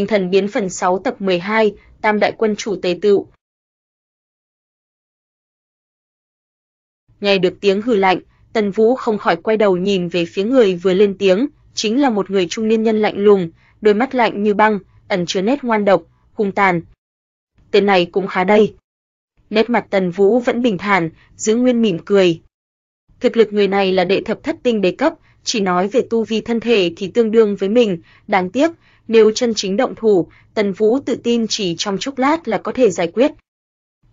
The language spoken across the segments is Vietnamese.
Tinh thần biến phần 6 tập 12, Tam đại quân chủ Tề Tựu. Nghe được tiếng hừ lạnh, Tần Vũ không khỏi quay đầu nhìn về phía người vừa lên tiếng, chính là một người trung niên nhân lạnh lùng, đôi mắt lạnh như băng, ẩn chứa nét ngoan độc, hung tàn. Tên này cũng khá đây. Nét mặt Tần Vũ vẫn bình thản, giữ nguyên mỉm cười. Thực lực người này là đệ thập thất tinh đế cấp, chỉ nói về tu vi thân thể thì tương đương với mình, đáng tiếc, nếu chân chính động thủ, Tần Vũ tự tin chỉ trong chốc lát là có thể giải quyết.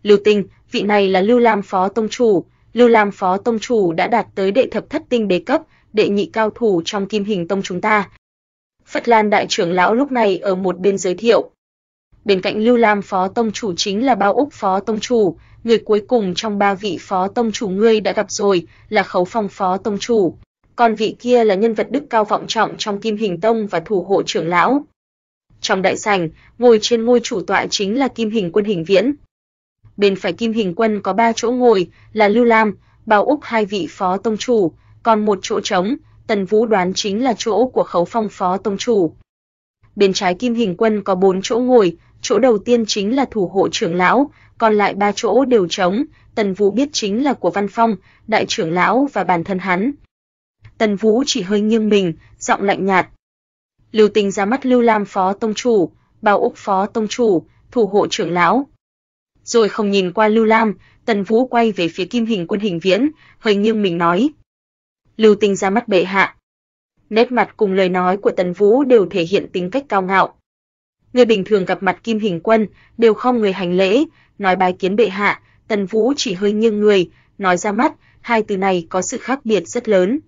Lưu Tinh, vị này là Lưu Lam Phó Tông Chủ. Lưu Lam Phó Tông Chủ đã đạt tới đệ thập thất tinh đế cấp, đệ nhị cao thủ trong kim hình tông chúng ta. Phật Lan Đại trưởng Lão lúc này ở một bên giới thiệu. Bên cạnh Lưu Lam Phó Tông Chủ chính là Bao Úc Phó Tông Chủ, người cuối cùng trong ba vị Phó Tông Chủ ngươi đã gặp rồi, là Khấu Phong Phó Tông Chủ còn vị kia là nhân vật đức cao vọng trọng trong Kim Hình Tông và thủ hộ trưởng lão. Trong đại sảnh, ngồi trên ngôi chủ tọa chính là Kim Hình Quân Hình Viễn. Bên phải Kim Hình Quân có 3 chỗ ngồi là Lưu Lam, bao Úc hai vị phó tông chủ, còn một chỗ trống, Tần Vũ đoán chính là chỗ của Khấu Phong phó tông chủ. Bên trái Kim Hình Quân có 4 chỗ ngồi, chỗ đầu tiên chính là thủ hộ trưởng lão, còn lại 3 chỗ đều trống, Tần Vũ biết chính là của Văn Phong, đại trưởng lão và bản thân hắn. Tần Vũ chỉ hơi nghiêng mình, giọng lạnh nhạt. Lưu Tình ra mắt Lưu Lam phó tông chủ, Bao Úc phó tông chủ, thủ hộ trưởng lão. Rồi không nhìn qua Lưu Lam, Tần Vũ quay về phía Kim Hình Quân Hình Viễn, hơi nghiêng mình nói: "Lưu Tình ra mắt bệ hạ." Nét mặt cùng lời nói của Tần Vũ đều thể hiện tính cách cao ngạo. Người bình thường gặp mặt Kim Hình Quân đều không người hành lễ, nói bài kiến bệ hạ, Tần Vũ chỉ hơi nghiêng người, nói ra mắt, hai từ này có sự khác biệt rất lớn.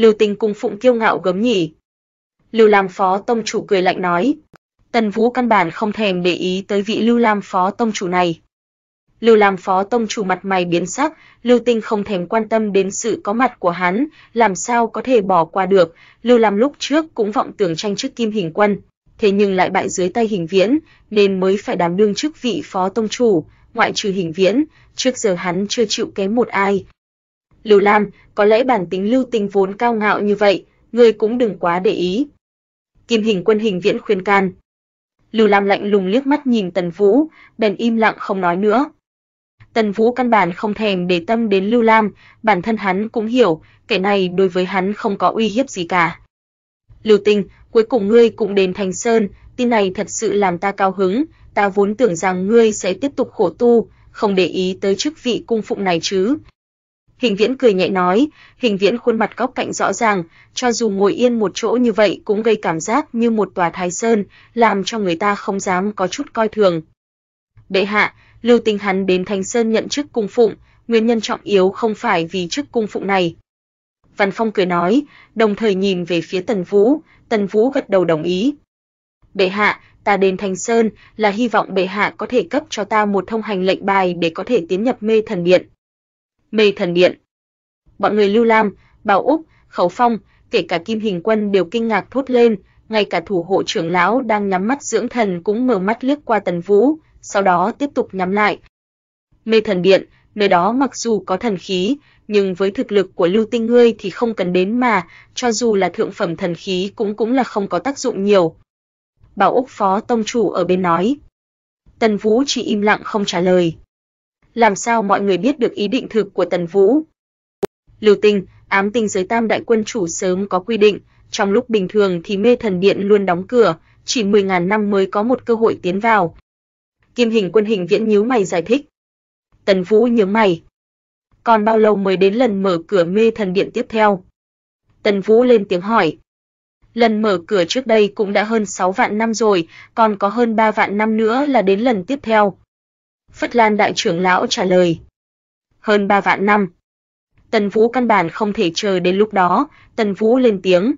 Lưu Tình cùng Phụng kiêu ngạo gấm nhỉ. Lưu Lam Phó Tông Chủ cười lạnh nói, Tần Vũ căn bản không thèm để ý tới vị Lưu Lam Phó Tông Chủ này. Lưu Lam Phó Tông Chủ mặt mày biến sắc, Lưu Tinh không thèm quan tâm đến sự có mặt của hắn, làm sao có thể bỏ qua được, Lưu Lam lúc trước cũng vọng tưởng tranh chức kim hình quân, thế nhưng lại bại dưới tay hình viễn, nên mới phải đảm đương chức vị Phó Tông Chủ, ngoại trừ hình viễn, trước giờ hắn chưa chịu kém một ai, Lưu Lam, có lẽ bản tính Lưu Tình vốn cao ngạo như vậy, ngươi cũng đừng quá để ý. Kim Hình Quân Hình Viễn khuyên can. Lưu Lam lạnh lùng liếc mắt nhìn Tần Vũ, bèn im lặng không nói nữa. Tần Vũ căn bản không thèm để tâm đến Lưu Lam, bản thân hắn cũng hiểu, kẻ này đối với hắn không có uy hiếp gì cả. Lưu Tinh, cuối cùng ngươi cũng đến Thành Sơn, tin này thật sự làm ta cao hứng, ta vốn tưởng rằng ngươi sẽ tiếp tục khổ tu, không để ý tới chức vị cung phụng này chứ, Hình Viễn cười nhẹ nói, Hình Viễn khuôn mặt góc cạnh rõ ràng, cho dù ngồi yên một chỗ như vậy cũng gây cảm giác như một tòa thái sơn, làm cho người ta không dám có chút coi thường. Bệ hạ, Lưu Tinh hắn đến Thành Sơn nhận chức cung phụng, nguyên nhân trọng yếu không phải vì chức cung phụng này. Văn Phong cười nói, đồng thời nhìn về phía Tần Vũ, Tần Vũ gật đầu đồng ý. Bệ hạ, ta đến Thành Sơn là hy vọng bệ hạ có thể cấp cho ta một thông hành lệnh bài để có thể tiến nhập mê thần điện mê thần điện. Bọn người Lưu Lam, Bảo Úc, Khẩu Phong, kể cả Kim Hình Quân đều kinh ngạc thốt lên, ngay cả thủ hộ trưởng lão đang nhắm mắt dưỡng thần cũng mở mắt liếc qua Tần Vũ, sau đó tiếp tục nhắm lại. Mê thần điện, nơi đó mặc dù có thần khí, nhưng với thực lực của Lưu Tinh ngươi thì không cần đến mà, cho dù là thượng phẩm thần khí cũng cũng là không có tác dụng nhiều. Bảo Úc phó tông chủ ở bên nói. Tần Vũ chỉ im lặng không trả lời làm sao mọi người biết được ý định thực của Tần Vũ. Lưu Tinh, ám tinh giới tam đại quân chủ sớm có quy định, trong lúc bình thường thì mê thần điện luôn đóng cửa, chỉ 10.000 năm mới có một cơ hội tiến vào. Kim hình quân hình viễn nhíu mày giải thích. Tần Vũ nhướng mày. Còn bao lâu mới đến lần mở cửa mê thần điện tiếp theo? Tần Vũ lên tiếng hỏi. Lần mở cửa trước đây cũng đã hơn 6 vạn năm rồi, còn có hơn 3 vạn năm nữa là đến lần tiếp theo. Phất Lan đại trưởng lão trả lời. Hơn ba vạn năm. Tần Vũ căn bản không thể chờ đến lúc đó, Tần Vũ lên tiếng.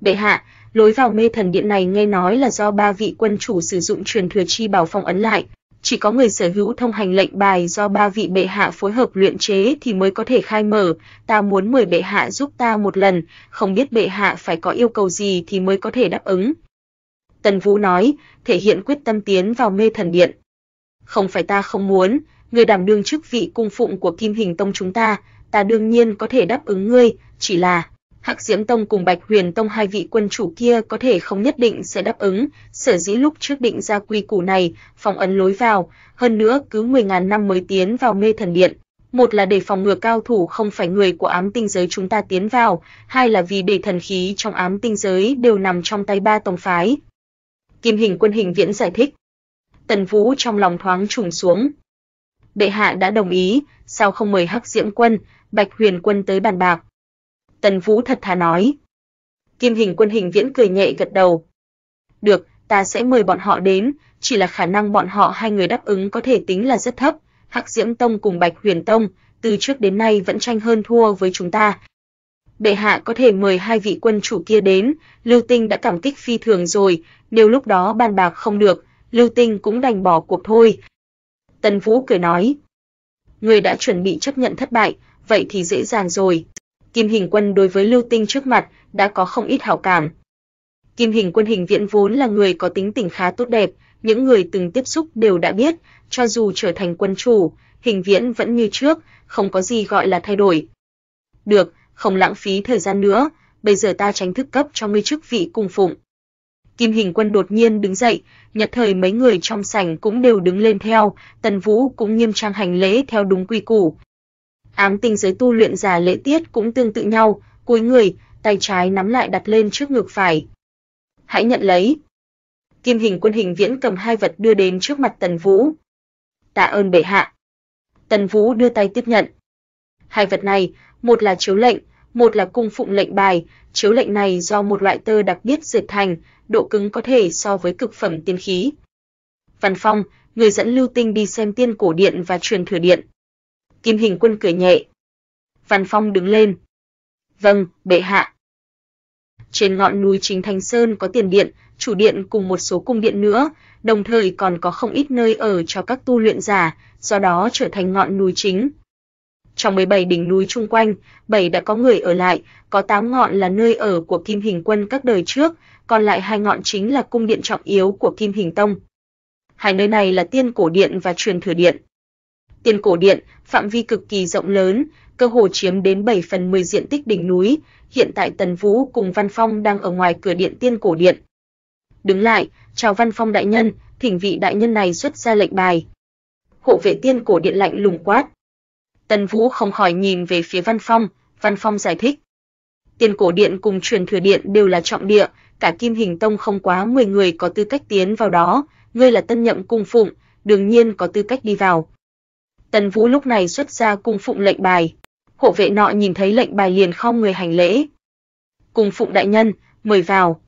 Bệ hạ, lối vào mê thần điện này nghe nói là do ba vị quân chủ sử dụng truyền thừa chi bảo phong ấn lại, chỉ có người sở hữu thông hành lệnh bài do ba vị bệ hạ phối hợp luyện chế thì mới có thể khai mở, ta muốn mời bệ hạ giúp ta một lần, không biết bệ hạ phải có yêu cầu gì thì mới có thể đáp ứng. Tần Vũ nói, thể hiện quyết tâm tiến vào mê thần điện không phải ta không muốn, người đảm đương chức vị cung phụng của Kim Hình Tông chúng ta, ta đương nhiên có thể đáp ứng ngươi, chỉ là Hắc Diễm Tông cùng Bạch Huyền Tông hai vị quân chủ kia có thể không nhất định sẽ đáp ứng, sở dĩ lúc trước định ra quy củ này, phòng ấn lối vào, hơn nữa cứ 10.000 năm mới tiến vào mê thần điện. Một là để phòng ngừa cao thủ không phải người của ám tinh giới chúng ta tiến vào, hai là vì để thần khí trong ám tinh giới đều nằm trong tay ba tông phái. Kim Hình Quân Hình Viễn giải thích, Tần Vũ trong lòng thoáng trùng xuống. Bệ hạ đã đồng ý, sao không mời Hắc Diễm Quân, Bạch Huyền Quân tới bàn bạc? Tần Vũ thật thà nói. Kim Hình Quân Hình Viễn cười nhẹ gật đầu. Được, ta sẽ mời bọn họ đến, chỉ là khả năng bọn họ hai người đáp ứng có thể tính là rất thấp. Hắc Diễm Tông cùng Bạch Huyền Tông từ trước đến nay vẫn tranh hơn thua với chúng ta. Bệ hạ có thể mời hai vị quân chủ kia đến, Lưu Tinh đã cảm kích phi thường rồi, nếu lúc đó bàn bạc không được, Lưu Tinh cũng đành bỏ cuộc thôi. Tần Vũ cười nói, người đã chuẩn bị chấp nhận thất bại, vậy thì dễ dàng rồi. Kim Hình Quân đối với Lưu Tinh trước mặt đã có không ít hảo cảm. Kim Hình Quân hình viện vốn là người có tính tình khá tốt đẹp, những người từng tiếp xúc đều đã biết, cho dù trở thành quân chủ, hình viễn vẫn như trước, không có gì gọi là thay đổi. Được, không lãng phí thời gian nữa, bây giờ ta tránh thức cấp cho ngươi chức vị cung phụng. Kim Hình Quân đột nhiên đứng dậy, nhật thời mấy người trong sảnh cũng đều đứng lên theo, Tần Vũ cũng nghiêm trang hành lễ theo đúng quy củ. Ám tinh giới tu luyện giả lễ tiết cũng tương tự nhau, cúi người, tay trái nắm lại đặt lên trước ngực phải. Hãy nhận lấy. Kim Hình Quân hình viễn cầm hai vật đưa đến trước mặt Tần Vũ. Tạ ơn bệ hạ. Tần Vũ đưa tay tiếp nhận. Hai vật này, một là chiếu lệnh, một là cung phụng lệnh bài, chiếu lệnh này do một loại tơ đặc biệt dệt thành, độ cứng có thể so với cực phẩm tiên khí. Văn Phong, người dẫn Lưu Tinh đi xem tiên cổ điện và truyền thừa điện. Kim Hình Quân cười nhẹ. Văn Phong đứng lên. Vâng, bệ hạ. Trên ngọn núi Chính Thành Sơn có tiền điện, chủ điện cùng một số cung điện nữa, đồng thời còn có không ít nơi ở cho các tu luyện giả, do đó trở thành ngọn núi chính, trong 17 đỉnh núi chung quanh, 7 đã có người ở lại, có 8 ngọn là nơi ở của Kim Hình Quân các đời trước, còn lại hai ngọn chính là cung điện trọng yếu của Kim Hình Tông. Hai nơi này là Tiên Cổ Điện và Truyền Thừa Điện. Tiên Cổ Điện, phạm vi cực kỳ rộng lớn, cơ hồ chiếm đến 7 phần 10 diện tích đỉnh núi, hiện tại Tần Vũ cùng Văn Phong đang ở ngoài cửa điện Tiên Cổ Điện. Đứng lại, chào Văn Phong đại nhân, thỉnh vị đại nhân này xuất ra lệnh bài. Hộ vệ Tiên Cổ Điện lạnh lùng quát. Tần Vũ không khỏi nhìn về phía Văn Phong, Văn Phong giải thích. Tiền cổ điện cùng truyền thừa điện đều là trọng địa, cả Kim Hình Tông không quá 10 người có tư cách tiến vào đó, ngươi là tân nhậm cung phụng, đương nhiên có tư cách đi vào. Tần Vũ lúc này xuất ra cung phụng lệnh bài. Hộ vệ nọ nhìn thấy lệnh bài liền không người hành lễ. Cung phụng đại nhân, mời vào.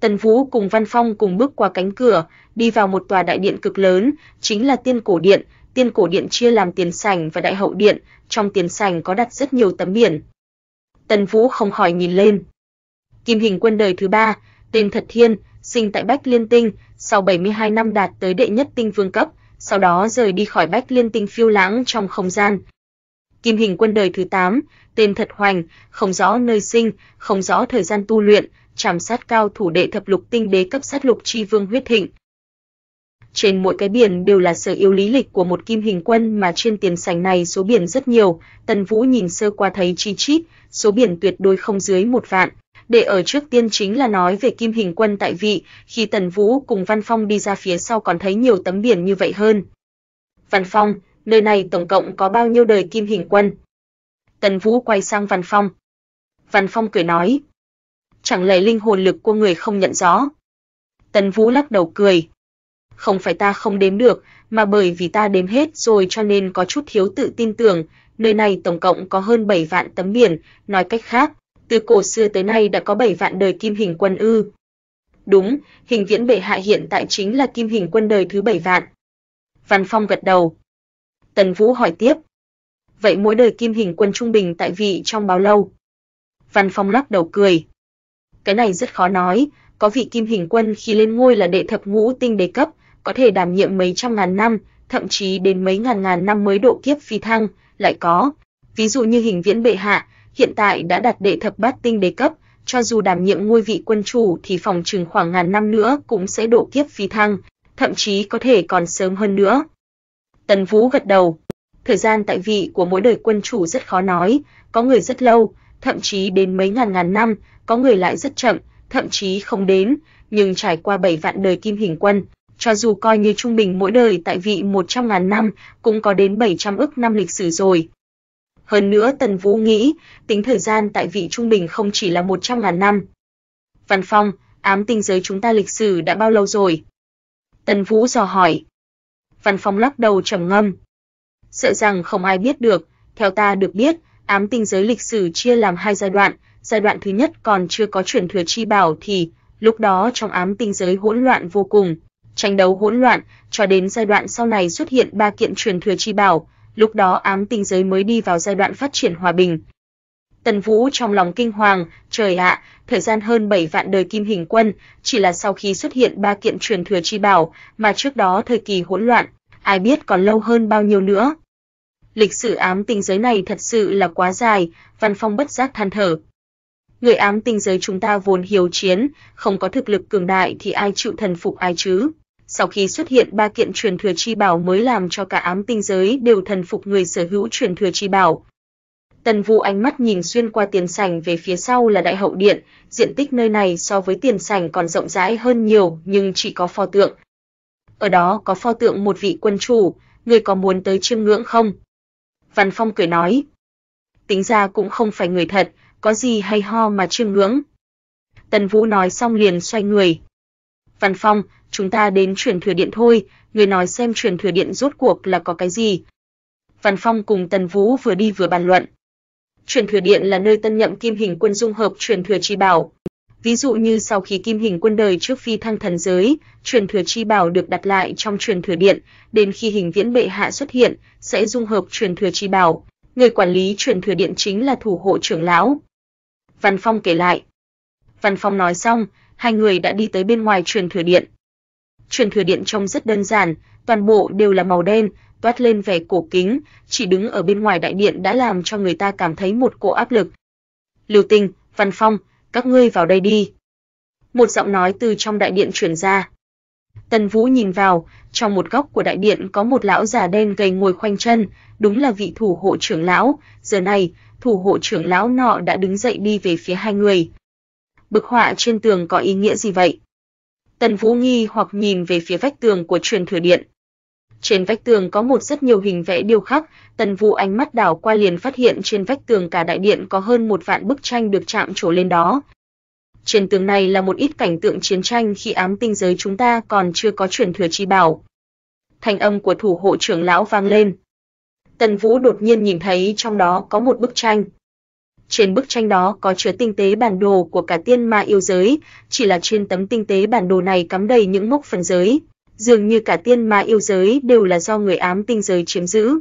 Tần Vũ cùng Văn Phong cùng bước qua cánh cửa, đi vào một tòa đại điện cực lớn, chính là Tiên Cổ Điện, Tiên cổ điện chia làm tiền sảnh và đại hậu điện, trong tiền sảnh có đặt rất nhiều tấm biển. Tần Vũ không hỏi nhìn lên. Kim Hình Quân đời thứ ba, tên Thật Thiên, sinh tại Bách Liên Tinh, sau 72 năm đạt tới đệ nhất tinh vương cấp, sau đó rời đi khỏi Bách Liên Tinh phiêu lãng trong không gian. Kim Hình Quân đời thứ 8, tên Thật Hoành, không rõ nơi sinh, không rõ thời gian tu luyện, trảm sát cao thủ đệ thập lục tinh đế cấp sát lục chi vương huyết thịnh, trên mỗi cái biển đều là sở yếu lý lịch của một kim hình quân mà trên tiền sảnh này số biển rất nhiều, Tần Vũ nhìn sơ qua thấy chi chít, số biển tuyệt đối không dưới một vạn. Để ở trước tiên chính là nói về kim hình quân tại vị, khi Tần Vũ cùng Văn Phong đi ra phía sau còn thấy nhiều tấm biển như vậy hơn. Văn Phong, nơi này tổng cộng có bao nhiêu đời kim hình quân? Tần Vũ quay sang Văn Phong. Văn Phong cười nói. Chẳng lẽ linh hồn lực của người không nhận rõ? Tần Vũ lắc đầu cười, không phải ta không đếm được, mà bởi vì ta đếm hết rồi cho nên có chút thiếu tự tin tưởng, nơi này tổng cộng có hơn 7 vạn tấm biển, nói cách khác, từ cổ xưa tới nay đã có 7 vạn đời kim hình quân ư? Đúng, hình viễn bệ hạ hiện tại chính là kim hình quân đời thứ 7 vạn. Văn Phong gật đầu. Tần Vũ hỏi tiếp. Vậy mỗi đời kim hình quân trung bình tại vị trong bao lâu? Văn Phong lắc đầu cười. Cái này rất khó nói, có vị kim hình quân khi lên ngôi là đệ thập ngũ tinh đế cấp, có thể đảm nhiệm mấy trăm ngàn năm, thậm chí đến mấy ngàn ngàn năm mới độ kiếp phi thăng, lại có. Ví dụ như hình viễn bệ hạ, hiện tại đã đạt đệ thập bát tinh đề cấp, cho dù đảm nhiệm ngôi vị quân chủ thì phòng trừng khoảng ngàn năm nữa cũng sẽ độ kiếp phi thăng, thậm chí có thể còn sớm hơn nữa. Tần Vũ gật đầu. Thời gian tại vị của mỗi đời quân chủ rất khó nói, có người rất lâu, thậm chí đến mấy ngàn ngàn năm, có người lại rất chậm, thậm chí không đến, nhưng trải qua bảy vạn đời kim hình quân, cho dù coi như trung bình mỗi đời tại vị 100.000 năm cũng có đến 700 ức năm lịch sử rồi. Hơn nữa Tần Vũ nghĩ, tính thời gian tại vị trung bình không chỉ là 100.000 năm. Văn Phong, ám tinh giới chúng ta lịch sử đã bao lâu rồi? Tần Vũ dò hỏi. Văn Phong lắc đầu trầm ngâm. Sợ rằng không ai biết được, theo ta được biết, ám tinh giới lịch sử chia làm hai giai đoạn, giai đoạn thứ nhất còn chưa có truyền thừa chi bảo thì lúc đó trong ám tinh giới hỗn loạn vô cùng, tranh đấu hỗn loạn cho đến giai đoạn sau này xuất hiện ba kiện truyền thừa chi bảo, lúc đó ám tinh giới mới đi vào giai đoạn phát triển hòa bình. Tần Vũ trong lòng kinh hoàng, trời ạ, thời gian hơn 7 vạn đời kim hình quân, chỉ là sau khi xuất hiện ba kiện truyền thừa chi bảo, mà trước đó thời kỳ hỗn loạn, ai biết còn lâu hơn bao nhiêu nữa. Lịch sử ám tinh giới này thật sự là quá dài, Văn Phong bất giác than thở. Người ám tinh giới chúng ta vốn hiếu chiến, không có thực lực cường đại thì ai chịu thần phục ai chứ? sau khi xuất hiện ba kiện truyền thừa chi bảo mới làm cho cả ám tinh giới đều thần phục người sở hữu truyền thừa chi bảo. Tần Vũ ánh mắt nhìn xuyên qua tiền sảnh về phía sau là đại hậu điện, diện tích nơi này so với tiền sảnh còn rộng rãi hơn nhiều, nhưng chỉ có pho tượng. Ở đó có pho tượng một vị quân chủ, người có muốn tới chiêm ngưỡng không? Văn Phong cười nói. Tính ra cũng không phải người thật, có gì hay ho mà chiêm ngưỡng. Tần Vũ nói xong liền xoay người. Văn Phong, chúng ta đến truyền thừa điện thôi, người nói xem truyền thừa điện rốt cuộc là có cái gì. Văn Phong cùng Tần Vũ vừa đi vừa bàn luận. Truyền thừa điện là nơi tân nhậm kim hình quân dung hợp truyền thừa chi bảo. Ví dụ như sau khi kim hình quân đời trước phi thăng thần giới, truyền thừa chi bảo được đặt lại trong truyền thừa điện, đến khi hình viễn bệ hạ xuất hiện, sẽ dung hợp truyền thừa chi bảo. Người quản lý truyền thừa điện chính là thủ hộ trưởng lão. Văn Phong kể lại. Văn Phong nói xong, hai người đã đi tới bên ngoài truyền thừa điện. Truyền thừa điện trong rất đơn giản, toàn bộ đều là màu đen, toát lên vẻ cổ kính, chỉ đứng ở bên ngoài đại điện đã làm cho người ta cảm thấy một cỗ áp lực. Lưu Tinh, Văn Phong, các ngươi vào đây đi. Một giọng nói từ trong đại điện truyền ra. Tần Vũ nhìn vào, trong một góc của đại điện có một lão già đen gầy ngồi khoanh chân, đúng là vị thủ hộ trưởng lão, giờ này, thủ hộ trưởng lão nọ đã đứng dậy đi về phía hai người. Bức họa trên tường có ý nghĩa gì vậy? Tần Vũ nghi hoặc nhìn về phía vách tường của truyền thừa điện. Trên vách tường có một rất nhiều hình vẽ điêu khắc, Tần Vũ ánh mắt đảo qua liền phát hiện trên vách tường cả đại điện có hơn một vạn bức tranh được chạm trổ lên đó. Trên tường này là một ít cảnh tượng chiến tranh khi ám tinh giới chúng ta còn chưa có truyền thừa chi bảo. Thanh âm của thủ hộ trưởng lão vang lên. Tần Vũ đột nhiên nhìn thấy trong đó có một bức tranh. Trên bức tranh đó có chứa tinh tế bản đồ của cả tiên ma yêu giới, chỉ là trên tấm tinh tế bản đồ này cắm đầy những mốc phần giới, dường như cả tiên ma yêu giới đều là do người ám tinh giới chiếm giữ.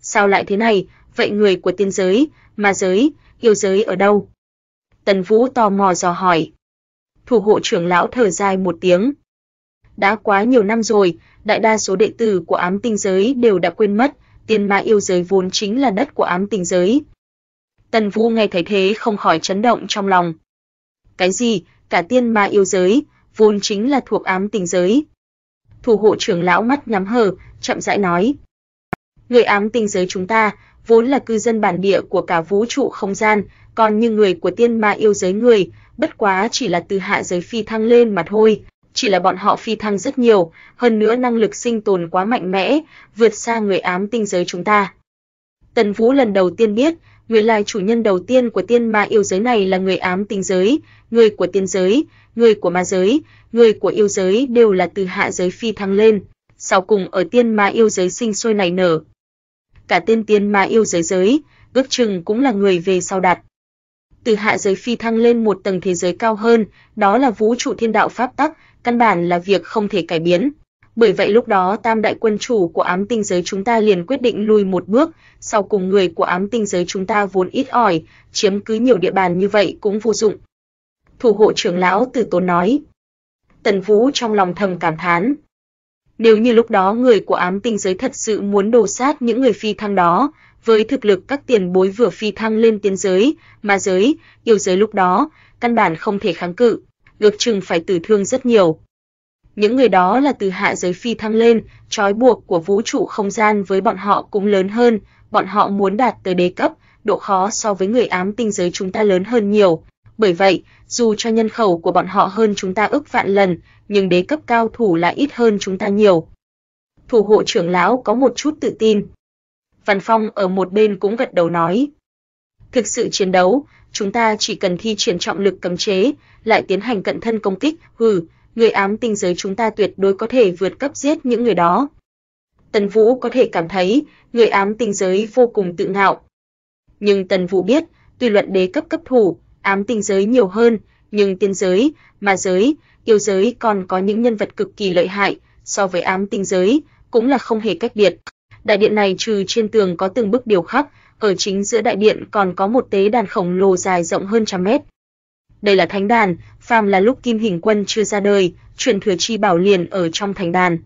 Sao lại thế này? Vậy người của tiên giới, ma giới, yêu giới ở đâu? Tần Vũ tò mò dò hỏi. Thủ hộ trưởng lão thở dài một tiếng. Đã quá nhiều năm rồi, đại đa số đệ tử của ám tinh giới đều đã quên mất, tiên ma yêu giới vốn chính là đất của ám tinh giới, Tần Vũ nghe thấy thế không khỏi chấn động trong lòng. Cái gì? Cả tiên ma yêu giới, vốn chính là thuộc ám tình giới. Thủ hộ trưởng lão mắt nhắm hờ, chậm rãi nói: "Người ám tình giới chúng ta vốn là cư dân bản địa của cả vũ trụ không gian, còn như người của tiên ma yêu giới người, bất quá chỉ là từ hạ giới phi thăng lên mà thôi." Chỉ là bọn họ phi thăng rất nhiều, hơn nữa năng lực sinh tồn quá mạnh mẽ, vượt xa người ám tinh giới chúng ta. Tần Vũ lần đầu tiên biết, Người là chủ nhân đầu tiên của tiên ma yêu giới này là người ám tinh giới, người của tiên giới, người của ma giới, người của yêu giới đều là từ hạ giới phi thăng lên, sau cùng ở tiên ma yêu giới sinh sôi nảy nở. Cả tên tiên ma yêu giới giới, ước chừng cũng là người về sau đạt. Từ hạ giới phi thăng lên một tầng thế giới cao hơn, đó là vũ trụ thiên đạo pháp tắc, căn bản là việc không thể cải biến. Bởi vậy lúc đó tam đại quân chủ của ám tinh giới chúng ta liền quyết định lùi một bước, sau cùng người của ám tinh giới chúng ta vốn ít ỏi, chiếm cứ nhiều địa bàn như vậy cũng vô dụng. Thủ hộ trưởng lão từ tốn nói. Tần Vũ trong lòng thầm cảm thán. Nếu như lúc đó người của ám tinh giới thật sự muốn đồ sát những người phi thăng đó, với thực lực các tiền bối vừa phi thăng lên tiên giới, ma giới, yêu giới lúc đó, căn bản không thể kháng cự, ngược chừng phải tử thương rất nhiều những người đó là từ hạ giới phi thăng lên, trói buộc của vũ trụ không gian với bọn họ cũng lớn hơn, bọn họ muốn đạt tới đế cấp, độ khó so với người ám tinh giới chúng ta lớn hơn nhiều. Bởi vậy, dù cho nhân khẩu của bọn họ hơn chúng ta ức vạn lần, nhưng đế cấp cao thủ lại ít hơn chúng ta nhiều. Thủ hộ trưởng lão có một chút tự tin. Văn Phong ở một bên cũng gật đầu nói. Thực sự chiến đấu, chúng ta chỉ cần thi triển trọng lực cấm chế, lại tiến hành cận thân công kích, hừ, người ám tinh giới chúng ta tuyệt đối có thể vượt cấp giết những người đó. Tần Vũ có thể cảm thấy, người ám tinh giới vô cùng tự ngạo. Nhưng Tần Vũ biết, tuy luận đế cấp cấp thủ, ám tinh giới nhiều hơn, nhưng tiên giới, ma giới, yêu giới còn có những nhân vật cực kỳ lợi hại, so với ám tinh giới cũng là không hề cách biệt. Đại điện này trừ trên tường có từng bức điều khắc, ở chính giữa đại điện còn có một tế đàn khổng lồ dài rộng hơn trăm mét đây là thánh đàn, phàm là lúc Kim Hình Quân chưa ra đời, truyền thừa chi bảo liền ở trong thánh đàn.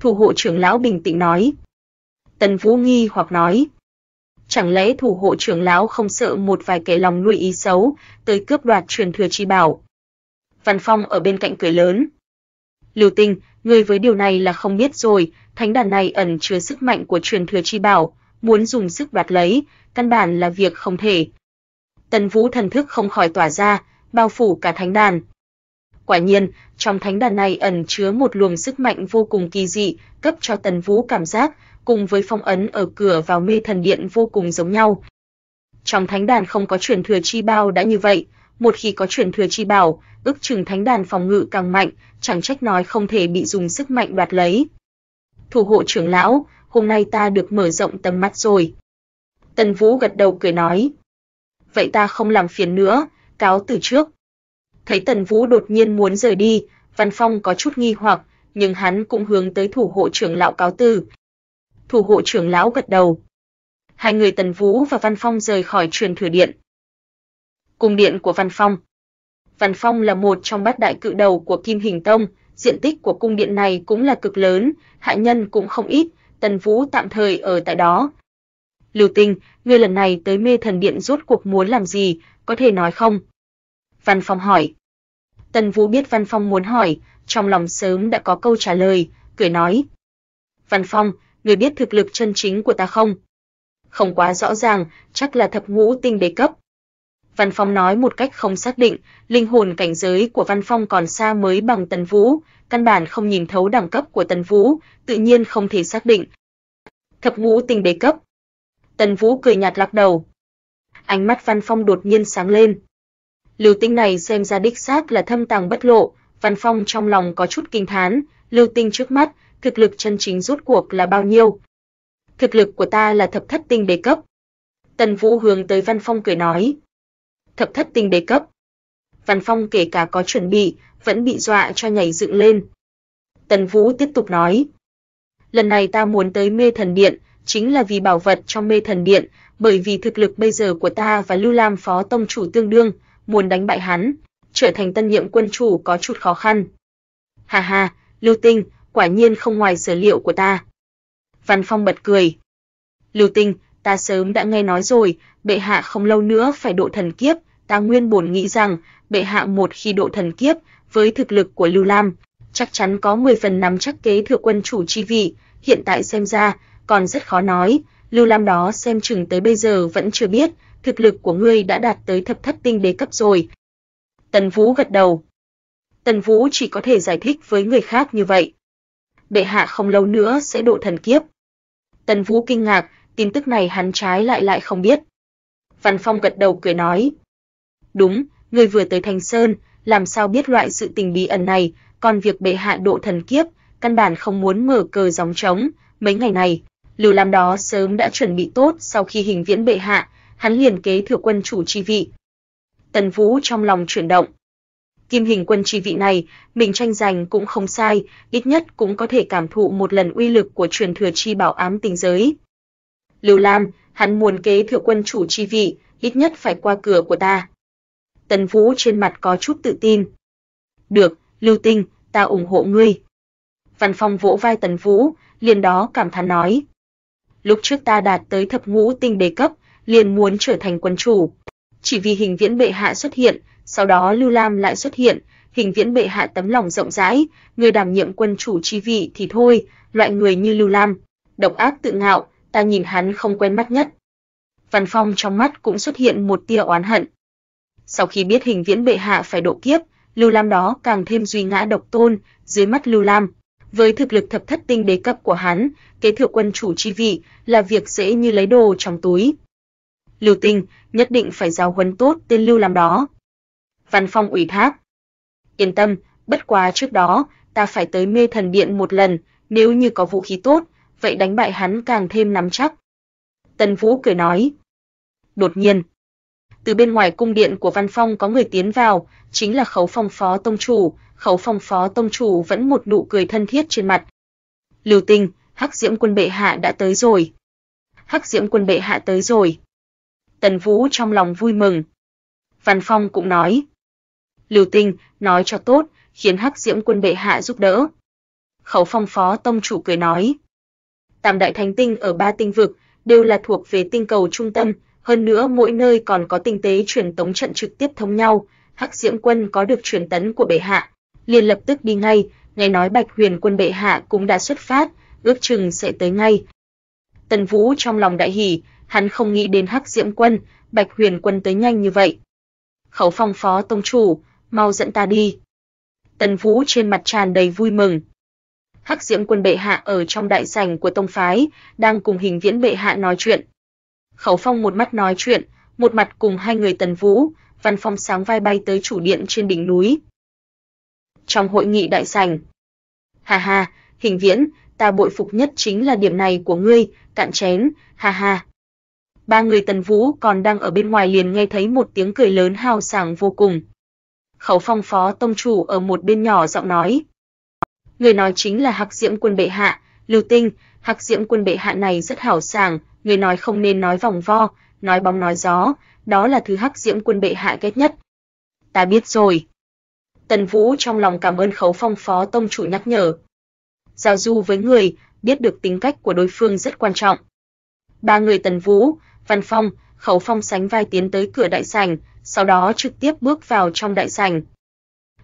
Thủ hộ trưởng lão bình tĩnh nói. Tần Vũ nghi hoặc nói. Chẳng lẽ thủ hộ trưởng lão không sợ một vài kẻ lòng nuôi ý xấu, tới cướp đoạt truyền thừa chi bảo? Văn Phong ở bên cạnh cười lớn. Lưu Tinh, ngươi với điều này là không biết rồi, thánh đàn này ẩn chứa sức mạnh của truyền thừa chi bảo, muốn dùng sức đoạt lấy, căn bản là việc không thể. Tần Vũ thần thức không khỏi tỏa ra, bao phủ cả thánh đàn. Quả nhiên, trong thánh đàn này ẩn chứa một luồng sức mạnh vô cùng kỳ dị, cấp cho Tần Vũ cảm giác cùng với phong ấn ở cửa vào mê thần điện vô cùng giống nhau. Trong thánh đàn không có truyền thừa chi bao đã như vậy, một khi có truyền thừa chi bảo, ước chừng thánh đàn phòng ngự càng mạnh, chẳng trách nói không thể bị dùng sức mạnh đoạt lấy. Thủ hộ trưởng lão, hôm nay ta được mở rộng tầm mắt rồi. Tần Vũ gật đầu cười nói. Vậy ta không làm phiền nữa, cáo từ trước. Thấy Tần Vũ đột nhiên muốn rời đi, Văn Phong có chút nghi hoặc, nhưng hắn cũng hướng tới thủ hộ trưởng lão cáo từ. Thủ hộ trưởng lão gật đầu. Hai người Tần Vũ và Văn Phong rời khỏi truyền thừa điện. Cung điện của Văn Phong. Văn Phong là một trong bát đại cự đầu của Kim Hình Tông, diện tích của cung điện này cũng là cực lớn, hạ nhân cũng không ít, Tần Vũ tạm thời ở tại đó. Lưu Tinh, ngươi lần này tới Mê Thần Điện rốt cuộc muốn làm gì, có thể nói không? Văn Phong hỏi. Tần Vũ biết Văn Phong muốn hỏi, trong lòng sớm đã có câu trả lời, cười nói. Văn Phong, người biết thực lực chân chính của ta không? Không quá rõ ràng, chắc là thập ngũ tinh đế cấp. Văn Phong nói một cách không xác định, linh hồn cảnh giới của Văn Phong còn xa mới bằng Tần Vũ, căn bản không nhìn thấu đẳng cấp của Tần Vũ, tự nhiên không thể xác định. Thập ngũ tinh đế cấp. Tần Vũ cười nhạt lắc đầu. Ánh mắt Văn Phong đột nhiên sáng lên. Lưu Tinh này xem ra đích xác là thâm tàng bất lộ, Văn Phong trong lòng có chút kinh thán, Lưu Tinh trước mắt, thực lực chân chính rút cuộc là bao nhiêu? Thực lực của ta là thập thất tinh đế cấp. Tần Vũ hướng tới Văn Phong cười nói. Thập thất tinh đế cấp. Văn Phong kể cả có chuẩn bị, vẫn bị dọa cho nhảy dựng lên. Tần Vũ tiếp tục nói. Lần này ta muốn tới mê thần điện, chính là vì bảo vật trong mê thần điện, bởi vì thực lực bây giờ của ta và Lưu Lam phó tông chủ tương đương, muốn đánh bại hắn, trở thành tân nhiệm quân chủ có chút khó khăn. Hà hà, Lưu Tinh, quả nhiên không ngoài dự liệu của ta. Văn Phong bật cười. Lưu Tinh, ta sớm đã nghe nói rồi, bệ hạ không lâu nữa phải độ thần kiếp, ta nguyên bổn nghĩ rằng, bệ hạ một khi độ thần kiếp, với thực lực của Lưu Lam, chắc chắn có 10 phần nắm chắc kế thừa quân chủ chi vị, hiện tại xem ra, còn rất khó nói, Lưu Lam đó xem chừng tới bây giờ vẫn chưa biết, thực lực của ngươi đã đạt tới thập thất tinh đế cấp rồi. Tần Vũ gật đầu. Tần Vũ chỉ có thể giải thích với người khác như vậy. Bệ hạ không lâu nữa sẽ độ thần kiếp. Tần Vũ kinh ngạc, tin tức này hắn trái lại lại không biết. Văn Phong gật đầu cười nói. Đúng, người vừa tới Thành Sơn, làm sao biết loại sự tình bí ẩn này, còn việc bệ hạ độ thần kiếp, căn bản không muốn mở cờ gióng trống, mấy ngày này, Lưu Lam đó sớm đã chuẩn bị tốt sau khi hình viễn bệ hạ, hắn liền kế thừa quân chủ chi vị. Tần Vũ trong lòng chuyển động. Kim hình quân chi vị này, mình tranh giành cũng không sai, ít nhất cũng có thể cảm thụ một lần uy lực của truyền thừa chi bảo ám tình giới. Lưu Lam, hắn muốn kế thừa quân chủ chi vị, ít nhất phải qua cửa của ta. Tần Vũ trên mặt có chút tự tin. Được, Lưu Tinh, ta ủng hộ ngươi. Văn Phong vỗ vai Tần Vũ, liền đó cảm thán nói. Lúc trước ta đạt tới thập ngũ tinh đề cấp, liền muốn trở thành quân chủ. Chỉ vì hình viễn bệ hạ xuất hiện, sau đó Lưu Lam lại xuất hiện, hình viễn bệ hạ tấm lòng rộng rãi, người đảm nhiệm quân chủ chi vị thì thôi, loại người như Lưu Lam, độc ác tự ngạo, ta nhìn hắn không quen mắt nhất. Văn Phong trong mắt cũng xuất hiện một tia oán hận. Sau khi biết hình viễn bệ hạ phải độ kiếp, Lưu Lam đó càng thêm duy ngã độc tôn, dưới mắt Lưu Lam, với thực lực thập thất tinh đế cấp của hắn, kế thừa quân chủ chi vị là việc dễ như lấy đồ trong túi. Lưu Tinh nhất định phải giao huấn tốt tên Lưu làm đó. Văn Phong ủy thác. Yên tâm, bất quá trước đó, ta phải tới mê thần điện một lần, nếu như có vũ khí tốt, vậy đánh bại hắn càng thêm nắm chắc. Tần Vũ cười nói. Đột nhiên, từ bên ngoài cung điện của Văn Phong có người tiến vào, chính là Khấu Phong Phó Tông Chủ, Khấu Phong Phó Tông Chủ vẫn một nụ cười thân thiết trên mặt. Lưu Tinh, Hắc Diễm Quân Bệ Hạ đã tới rồi. Hắc Diễm Quân Bệ Hạ tới rồi. Tần Vũ trong lòng vui mừng. Văn Phong cũng nói. Lưu Tinh, nói cho tốt, khiến Hắc Diễm quân bệ hạ giúp đỡ. Khẩu Phong phó tông chủ cười nói. Tam đại thánh tinh ở ba tinh vực đều là thuộc về tinh cầu trung tâm, hơn nữa mỗi nơi còn có tinh tế truyền tống trận trực tiếp thông nhau, Hắc Diễm quân có được truyền tấn của bệ hạ, liền lập tức đi ngay, nghe nói Bạch Huyền quân bệ hạ cũng đã xuất phát, ước chừng sẽ tới ngay. Tần Vũ trong lòng đại hỉ, hắn không nghĩ đến Hắc Diễm Quân, Bạch Huyền Quân tới nhanh như vậy. khẩu Phong phó tông chủ, mau dẫn ta đi. Tần Vũ trên mặt tràn đầy vui mừng. Hắc Diễm Quân bệ hạ ở trong đại sảnh của tông phái, đang cùng Hình Viễn bệ hạ nói chuyện. khẩu Phong một mắt nói chuyện, một mặt cùng hai người Tần Vũ, Văn Phong sáng vai bay tới chủ điện trên đỉnh núi. Trong hội nghị đại sảnh. ha ha Hình Viễn, ta bội phục nhất chính là điểm này của ngươi, cạn chén, ha ha ba người Tần Vũ còn đang ở bên ngoài liền nghe thấy một tiếng cười lớn hào sảng vô cùng. Khẩu Phong phó tông chủ ở một bên nhỏ giọng nói: "Người nói chính là Hạc Diễm quân bệ hạ, Lưu Tinh, Hạc Diễm quân bệ hạ này rất hào sảng, người nói không nên nói vòng vo, nói bóng nói gió, đó là thứ Hạc Diễm quân bệ hạ ghét nhất." "Ta biết rồi." Tần Vũ trong lòng cảm ơn Khẩu Phong phó tông chủ nhắc nhở. Giao du với người, biết được tính cách của đối phương rất quan trọng. Ba người Tần Vũ, Văn Phong, Khẩu Phong sánh vai tiến tới cửa đại sảnh, sau đó trực tiếp bước vào trong đại sảnh.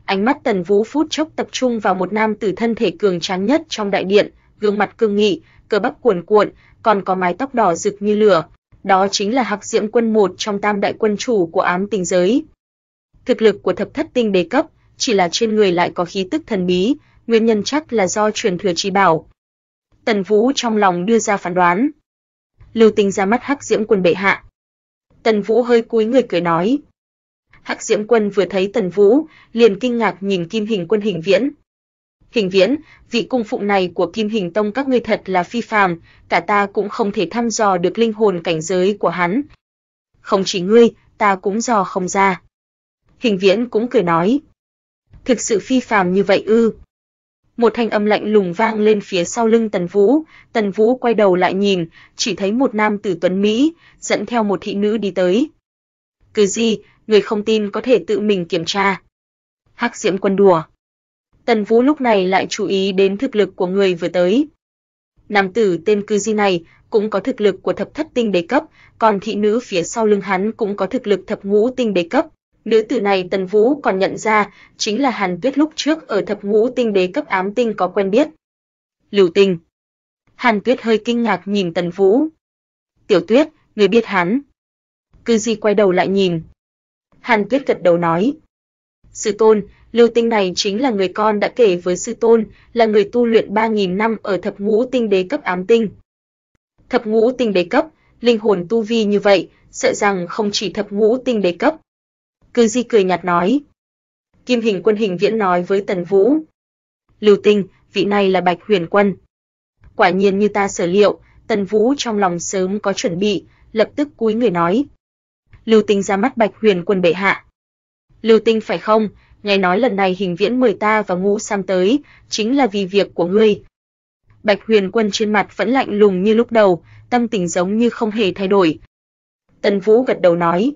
Ánh mắt Tần Vũ phút chốc tập trung vào một nam tử thân thể cường tráng nhất trong đại điện, gương mặt cương nghị, cơ bắp cuồn cuộn, còn có mái tóc đỏ rực như lửa. Đó chính là Hạc Diễm Quân một trong tam đại quân chủ của ám tình giới. Thực lực của thập thất tinh đề cấp, chỉ là trên người lại có khí tức thần bí, nguyên nhân chắc là do truyền thừa chi bảo. Tần Vũ trong lòng đưa ra phán đoán. Lưu Tinh ra mắt Hắc Diễm Quân bệ hạ. Tần Vũ hơi cúi người cười nói. Hắc Diễm Quân vừa thấy Tần Vũ, liền kinh ngạc nhìn Kim Hình Quân Hình Viễn. Hình Viễn, vị cung phụng này của Kim Hình Tông các ngươi thật là phi phàm, cả ta cũng không thể thăm dò được linh hồn cảnh giới của hắn. Không chỉ ngươi, ta cũng dò không ra. Hình Viễn cũng cười nói. Thực sự phi phàm như vậy ư? một thanh âm lạnh lùng vang lên phía sau lưng Tần Vũ, Tần Vũ quay đầu lại nhìn, chỉ thấy một nam tử tuấn mỹ, dẫn theo một thị nữ đi tới. "Cứ gì, người không tin có thể tự mình kiểm tra." Hắc Diễm Quân đùa. Tần Vũ lúc này lại chú ý đến thực lực của người vừa tới. Nam tử tên Cư Di này cũng có thực lực của thập thất tinh đế cấp, còn thị nữ phía sau lưng hắn cũng có thực lực thập ngũ tinh đế cấp, Nữ tử này Tần Vũ còn nhận ra, chính là Hàn Tuyết lúc trước ở thập ngũ tinh đế cấp ám tinh có quen biết. Lưu Tinh. Hàn Tuyết hơi kinh ngạc nhìn Tần Vũ. Tiểu Tuyết, người biết hắn. Cư Di quay đầu lại nhìn. Hàn Tuyết gật đầu nói. Sư Tôn, Lưu Tinh này chính là người con đã kể với Sư Tôn, là người tu luyện 3.000 năm ở thập ngũ tinh đế cấp ám tinh. Thập ngũ tinh đế cấp, linh hồn tu vi như vậy, sợ rằng không chỉ thập ngũ tinh đế cấp, Cư Di cười nhạt nói. Kim Hình Quân Hình Viễn nói với Tần Vũ. Lưu Tinh, vị này là Bạch Huyền Quân. Quả nhiên như ta sở liệu, Tần Vũ trong lòng sớm có chuẩn bị, lập tức cúi người nói. Lưu Tinh ra mắt Bạch Huyền Quân bệ hạ. Lưu Tinh phải không? Nghe nói lần này Hình Viễn mời ta và Ngũ Sam tới, chính là vì việc của ngươi. Bạch Huyền Quân trên mặt vẫn lạnh lùng như lúc đầu, tâm tình giống như không hề thay đổi. Tần Vũ gật đầu nói,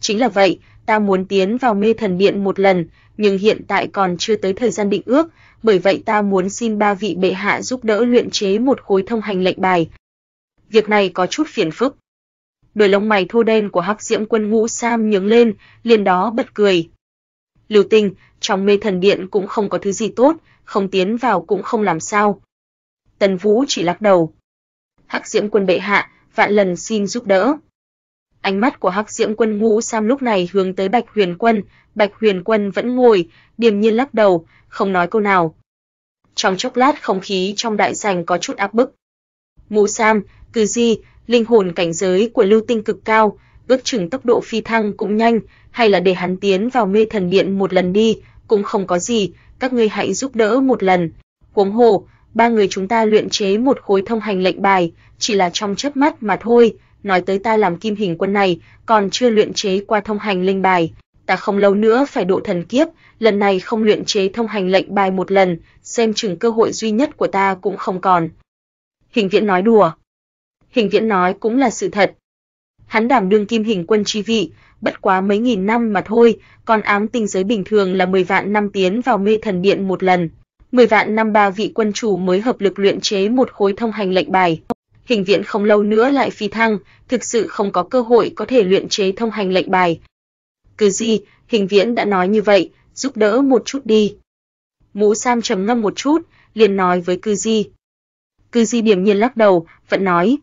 chính là vậy, ta muốn tiến vào mê thần điện một lần, nhưng hiện tại còn chưa tới thời gian định ước, bởi vậy ta muốn xin ba vị bệ hạ giúp đỡ luyện chế một khối thông hành lệnh bài. Việc này có chút phiền phức. Đôi lông mày thô đen của Hắc Diễm Quân Ngũ Sam nhướng lên, liền đó bật cười. Lưu Tinh, trong mê thần điện cũng không có thứ gì tốt, không tiến vào cũng không làm sao. Tần Vũ chỉ lắc đầu. Hắc Diễm Quân bệ hạ, vạn lần xin giúp đỡ. Ánh mắt của Hắc Diễm Quân Ngũ Sam lúc này hướng tới Bạch Huyền Quân, Bạch Huyền Quân vẫn ngồi, điềm nhiên lắc đầu, không nói câu nào. Trong chốc lát không khí trong đại sảnh có chút áp bức. Ngũ Sam, Cừ Di, linh hồn cảnh giới của Lưu Tinh cực cao, ước chừng tốc độ phi thăng cũng nhanh, hay là để hắn tiến vào mê thần điện một lần đi, cũng không có gì, các ngươi hãy giúp đỡ một lần. Cuống hồ, ba người chúng ta luyện chế một khối thông hành lệnh bài, chỉ là trong chớp mắt mà thôi, nói tới ta làm kim hình quân này, còn chưa luyện chế qua thông hành linh bài, ta không lâu nữa phải độ thần kiếp, lần này không luyện chế thông hành lệnh bài một lần, xem chừng cơ hội duy nhất của ta cũng không còn. Hình Viễn nói đùa. Hình Viễn nói cũng là sự thật. Hắn đảm đương kim hình quân chi vị, bất quá mấy nghìn năm mà thôi, còn ám tinh giới bình thường là 10 vạn năm tiến vào mê thần điện một lần. 10 vạn năm ba vị quân chủ mới hợp lực luyện chế một khối thông hành lệnh bài hình viện không lâu nữa lại phi thăng, thực sự không có cơ hội có thể luyện chế thông hành lệnh bài. Cứ gì, hình viễn đã nói như vậy, giúp đỡ một chút đi. Mũ Sam trầm ngâm một chút, liền nói với Cư Di. Cư Di điềm nhiên lắc đầu, vẫn nói.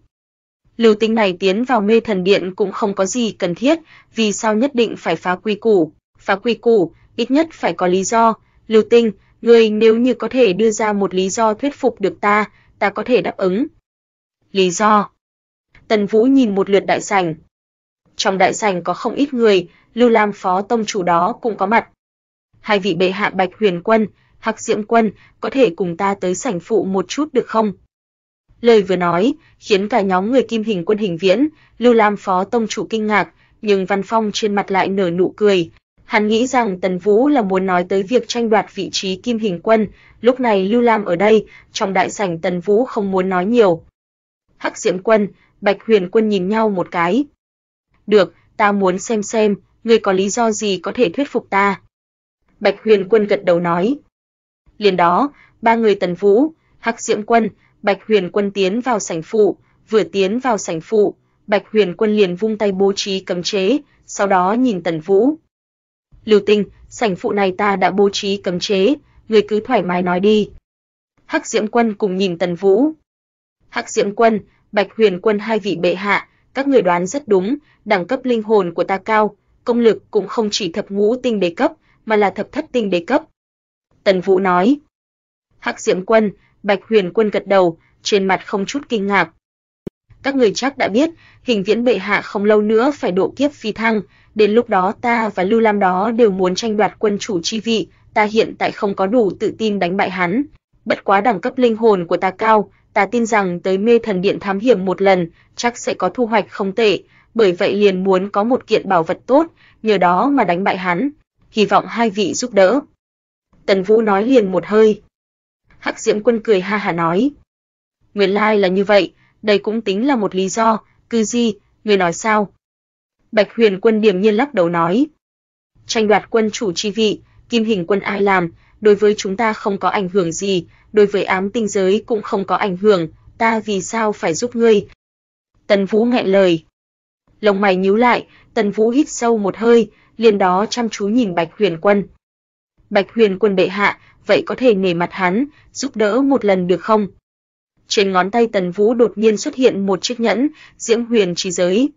Lưu tinh này tiến vào mê thần điện cũng không có gì cần thiết, vì sao nhất định phải phá quy củ. Phá quy củ, ít nhất phải có lý do. Lưu tinh, người nếu như có thể đưa ra một lý do thuyết phục được ta, ta có thể đáp ứng. Lý do Tần Vũ nhìn một lượt đại sảnh. Trong đại sảnh có không ít người, Lưu Lam phó tông chủ đó cũng có mặt. Hai vị bệ hạ Bạch Huyền Quân, Hạc Diệm Quân, có thể cùng ta tới sảnh phụ một chút được không? Lời vừa nói, khiến cả nhóm người kim hình quân hình viễn, Lưu Lam phó tông chủ kinh ngạc, nhưng Văn Phong trên mặt lại nở nụ cười. Hắn nghĩ rằng Tần Vũ là muốn nói tới việc tranh đoạt vị trí kim hình quân, lúc này Lưu Lam ở đây, trong đại sảnh Tần Vũ không muốn nói nhiều. Hắc Diệm Quân, Bạch Huyền Quân nhìn nhau một cái. Được, ta muốn xem xem, ngươi có lý do gì có thể thuyết phục ta. Bạch Huyền Quân gật đầu nói. Liền đó, ba người Tần Vũ, Hắc Diệm Quân, Bạch Huyền Quân tiến vào sảnh phụ, vừa tiến vào sảnh phụ, Bạch Huyền Quân liền vung tay bố trí cấm chế, sau đó nhìn Tần Vũ. Lưu Tinh, sảnh phụ này ta đã bố trí cấm chế, ngươi cứ thoải mái nói đi. Hắc Diễm Quân cùng nhìn Tần Vũ. Hắc Diễm Quân, Bạch Huyền Quân hai vị bệ hạ, các người đoán rất đúng, đẳng cấp linh hồn của ta cao, công lực cũng không chỉ thập ngũ tinh đế cấp, mà là thập thất tinh đế cấp." Tần Vũ nói. Hắc Diệm Quân, Bạch Huyền Quân gật đầu, trên mặt không chút kinh ngạc. Các người chắc đã biết, hình viễn bệ hạ không lâu nữa phải độ kiếp phi thăng, đến lúc đó ta và Lưu Lam đó đều muốn tranh đoạt quân chủ chi vị, ta hiện tại không có đủ tự tin đánh bại hắn. Bất quá đẳng cấp linh hồn của ta cao, ta tin rằng tới Mê Thần Điện thám hiểm một lần, chắc sẽ có thu hoạch không tệ, bởi vậy liền muốn có một kiện bảo vật tốt, nhờ đó mà đánh bại hắn, hy vọng hai vị giúp đỡ." Tần Vũ nói liền một hơi. Hắc Diễm Quân cười ha hả nói: "Nguyên lai là như vậy, đây cũng tính là một lý do, cư gì, ngươi nói sao?" Bạch Huyền Quân điềm nhiên lắc đầu nói: "Tranh đoạt quân chủ chi vị, Kim Hình Quân ai làm, đối với chúng ta không có ảnh hưởng gì, đối với ám tinh giới cũng không có ảnh hưởng, ta vì sao phải giúp ngươi? Tần Vũ nghẹn lời. Lông mày nhíu lại, Tần Vũ hít sâu một hơi, liền đó chăm chú nhìn Bạch Huyền Quân. Bạch Huyền Quân bệ hạ, vậy có thể nể mặt hắn, giúp đỡ một lần được không? Trên ngón tay Tần Vũ đột nhiên xuất hiện một chiếc nhẫn, Diễm Huyền Chi Giới.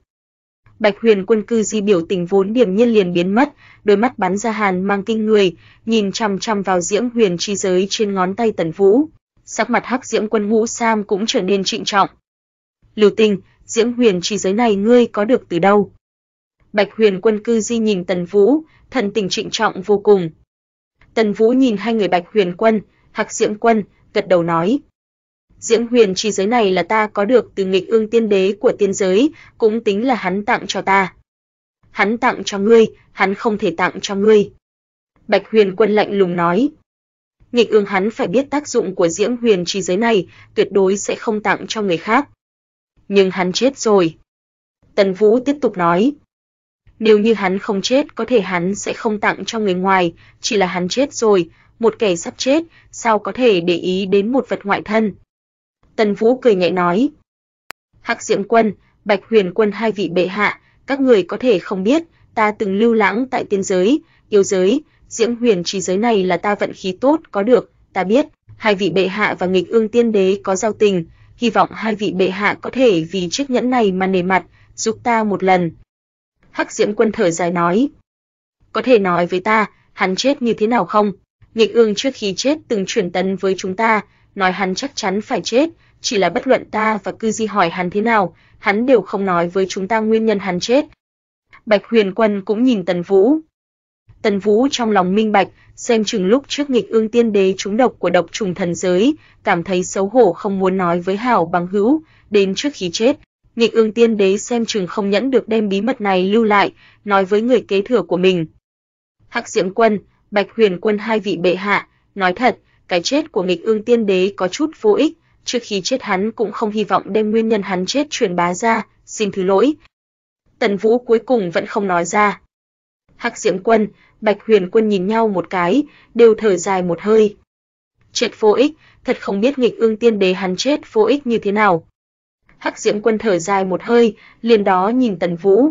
Bạch Huyền Quân cư di biểu tình vốn điềm nhiên liền biến mất, đôi mắt bắn ra hàn mang kinh người, nhìn chằm chằm vào Diễm Huyền chi giới trên ngón tay Tần Vũ. Sắc mặt Hắc Diễm Quân Ngũ Sam cũng trở nên trịnh trọng. "Lưu Tinh, Diễm Huyền chi giới này ngươi có được từ đâu?" Bạch Huyền Quân cư di nhìn Tần Vũ, thần tình trịnh trọng vô cùng. Tần Vũ nhìn hai người Bạch Huyền Quân, Hắc Diễm Quân, gật đầu nói, Diễm Huyền chi giới này là ta có được từ nghịch ương tiên đế của tiên giới, cũng tính là hắn tặng cho ta. Hắn tặng cho ngươi, hắn không thể tặng cho ngươi." Bạch Huyền Quân lạnh lùng nói. Nghịch ương hắn phải biết tác dụng của Diễm Huyền chi giới này, tuyệt đối sẽ không tặng cho người khác. Nhưng hắn chết rồi. Tần Vũ tiếp tục nói. Nếu như hắn không chết, có thể hắn sẽ không tặng cho người ngoài, chỉ là hắn chết rồi, một kẻ sắp chết, sao có thể để ý đến một vật ngoại thân. Tần Vũ cười nhẹ nói. Hắc Diệm Quân, Bạch Huyền Quân hai vị bệ hạ, các người có thể không biết, ta từng lưu lãng tại tiên giới, yêu giới, Diễm Huyền trì giới này là ta vận khí tốt có được, ta biết, hai vị bệ hạ và nghịch ương tiên đế có giao tình, hy vọng hai vị bệ hạ có thể vì chiếc nhẫn này mà nề mặt, giúp ta một lần. Hắc Diễm Quân thở dài nói, có thể nói với ta, hắn chết như thế nào không? Nghịch ương trước khi chết từng chuyển tấn với chúng ta, nói hắn chắc chắn phải chết, chỉ là bất luận ta và cư di hỏi hắn thế nào, hắn đều không nói với chúng ta nguyên nhân hắn chết. Bạch Huyền Quân cũng nhìn Tần Vũ. Tần Vũ trong lòng minh bạch, xem chừng lúc trước nghịch ương tiên đế trúng độc của độc trùng thần giới, cảm thấy xấu hổ không muốn nói với hảo bằng hữu, đến trước khi chết, nghịch ương tiên đế xem chừng không nhẫn được đem bí mật này lưu lại, nói với người kế thừa của mình. Hắc Diễm Quân, Bạch Huyền Quân hai vị bệ hạ, nói thật, cái chết của nghịch ương tiên đế có chút vô ích, trước khi chết hắn cũng không hy vọng đem nguyên nhân hắn chết truyền bá ra, xin thứ lỗi. Tần Vũ cuối cùng vẫn không nói ra. Hắc Diễm Quân, Bạch Huyền Quân nhìn nhau một cái, đều thở dài một hơi. Chết vô ích, thật không biết nghịch ương tiên đế hắn chết vô ích như thế nào. Hắc Diễm Quân thở dài một hơi, liền đó nhìn Tần Vũ.